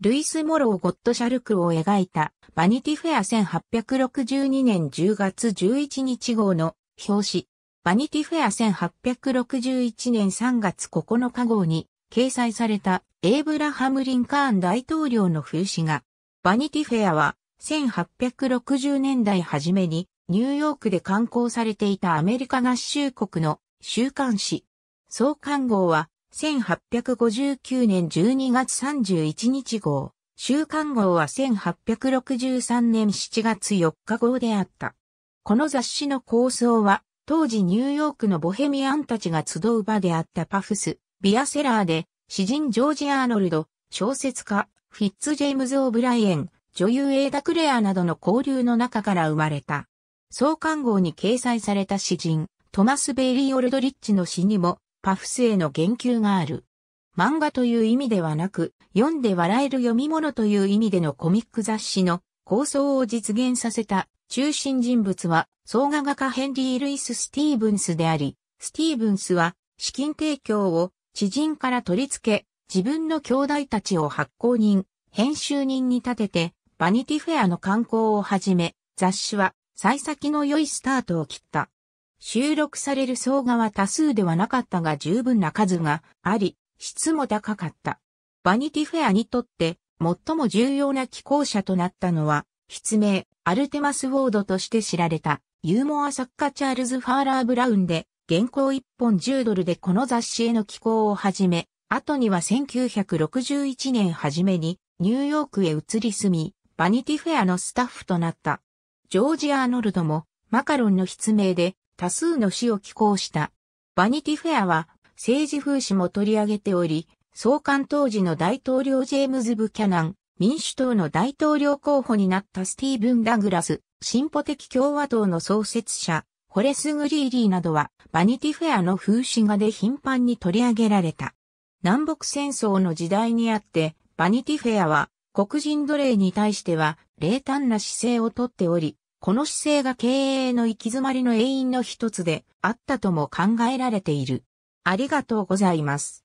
ルイス・モロー・ゴッド・シャルクを描いた、バニティフェア1862年10月11日号の表紙、バニティフェア1861年3月9日号に掲載されたエイブラハム・リンカーン大統領の風刺画、バニティフェアは1860年代初めにニューヨークで刊行されていたアメリカ合衆国の週刊誌。創刊号は1859年12月31日号、週刊号は1863年7月4日号であった。この雑誌の構想は、当時ニューヨークのボヘミアンたちが集う場であったパフス、ビアセラーで、詩人ジョージ・アーノルド、小説家、フィッツ・ジェームズ・オブライエン、女優エイダ・クレアなどの交流の中から生まれた。創刊号に掲載された詩人、トマス・ベイリー・オルドリッチの詩にもパフスへの言及がある。漫画という意味ではなく、読んで笑える読み物という意味でのコミック雑誌の構想を実現させた中心人物は、総画画家ヘンリー・ルイス・スティーブンスであり、スティーブンスは資金提供を知人から取り付け、自分の兄弟たちを発行人、編集人に立てて、バニティフェアの刊行をはじめ、雑誌は、幸先の良いスタートを切った。収録される総画は多数ではなかったが十分な数があり、質も高かった。バニティフェアにとって最も重要な寄稿者となったのは、筆名、アルテマス・ウォードとして知られた、ユーモア作家チャールズ・ファーラー・ブラウンで、原稿1本10ドルでこの雑誌への寄稿を始め、後には1961年初めにニューヨークへ移り住み、バニティフェアのスタッフとなった。ジョージ・アーノルドもマカロンの筆名で多数の詩を寄稿した。バニティフェアは政治風刺も取り上げており、創刊当時の大統領ジェームズ・ブキャナン、民主党の大統領候補になったスティーブン・ダグラス、進歩的共和党の創設者、ホレス・グリーリーなどは、バニティフェアの風刺画で頻繁に取り上げられた。南北戦争の時代にあって、バニティフェアは、黒人奴隷に対しては、冷淡な姿勢をとっており、この姿勢が経営の行き詰まりの原因の一つであったとも考えられている。ありがとうございます。